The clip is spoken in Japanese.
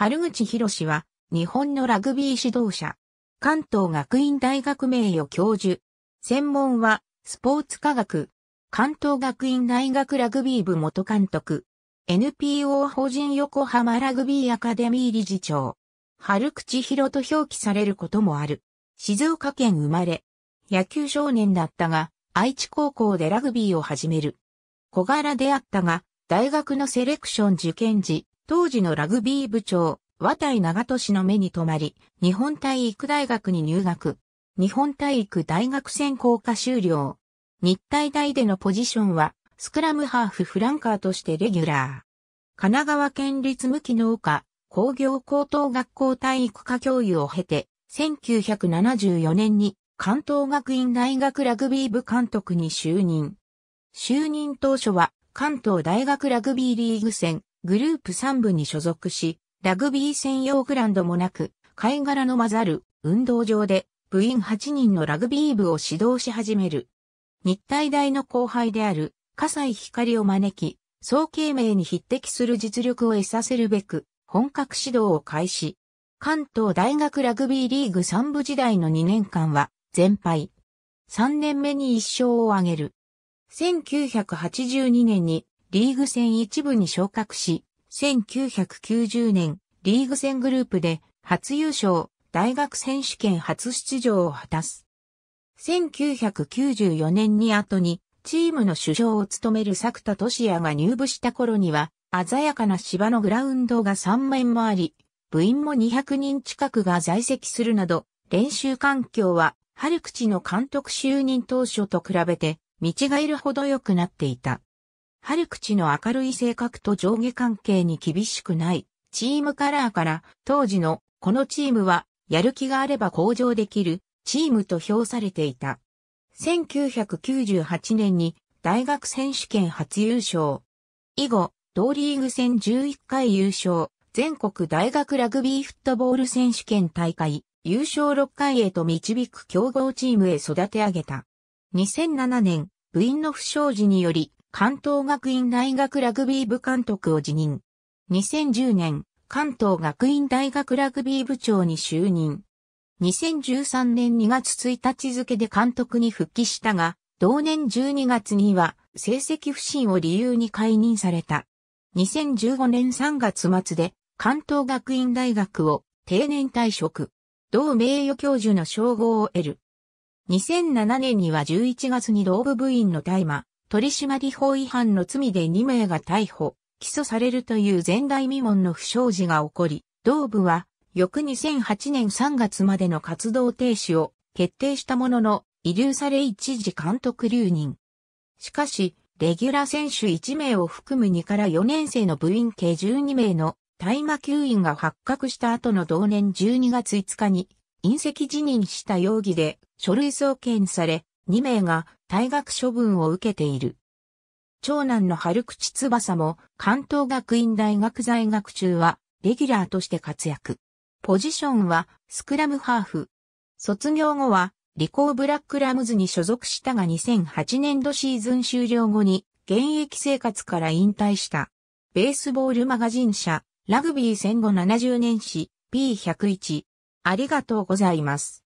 春口博士は、日本のラグビー指導者。関東学院大学名誉教授。専門は、スポーツ科学。関東学院大学ラグビー部元監督。NPO 法人横浜ラグビーアカデミー理事長。春口博と表記されることもある。静岡県生まれ。野球少年だったが、愛知高校でラグビーを始める。小柄であったが、大学のセレクション受験時、当時のラグビー部長、和田長俊の目に留まり、日本体育大学に入学。日本体育大学専攻科修了。日体大でのポジションは、スクラムハーフフランカーとしてレギュラー。神奈川県立無機農科工業高等学校体育科教諭を経て、1974年に関東学院大学ラグビー部監督に就任。就任当初は関東大学ラグビーリーグ戦グループ3部に所属し、ラグビー専用グランドもなく、貝殻の混ざる運動場で部員8人のラグビー部を指導し始める。日体大の後輩である、笠井光を招き、総計名に匹敵する実力を得させるべく、本格指導を開始。関東大学ラグビーリーグ3部時代の2年間は、全敗。3年目に1勝を挙げる。1982年にリーグ戦一部に昇格し、1990年、リーグ戦グループで初優勝、大学選手権初出場を果たす。1994年に後に、チームの主将を務める作田俊也が入部した頃には、鮮やかな芝のグラウンドが3面もあり、部員も200人近くが在籍するなど、練習環境は、春口の監督就任当初と比べて、見違えるほど良くなっていた。春口の明るい性格と上下関係に厳しくない、チームカラーから当時のこのチームはやる気があれば向上できるチームと評されていた。1998年に大学選手権初優勝。以後、同リーグ戦11回優勝、全国大学ラグビーフットボール選手権大会、優勝6回へと導く強豪チームへ育て上げた。2007年、部員の不祥事により、関東学院大学ラグビー部監督を辞任。2010年、関東学院大学ラグビー部長に就任。2013年2月1日付で監督に復帰したが、同年12月には成績不振を理由に解任された。2015年3月末で関東学院大学を定年退職。同名誉教授の称号を得る。2007年には11月に同部部員の大麻、取締法違反の罪で2名が逮捕、起訴されるという前代未聞の不祥事が起こり、同部は翌2008年3月までの活動停止を決定したものの、遺留され一時監督留任。しかし、レギュラー選手1名を含む2から4年生の部員計12名の大麻吸引が発覚した後の同年12月5日に、隕石辞任した容疑で書類送検され、2名が退学処分を受けている。長男の春口翼も関東学院大学在学中はレギュラーとして活躍。ポジションはスクラムハーフ。卒業後はリコーブラックラムズに所属したが2008年度シーズン終了後に現役生活から引退した。ベースボールマガジン社ラグビー戦後70年史 P101。ありがとうございます。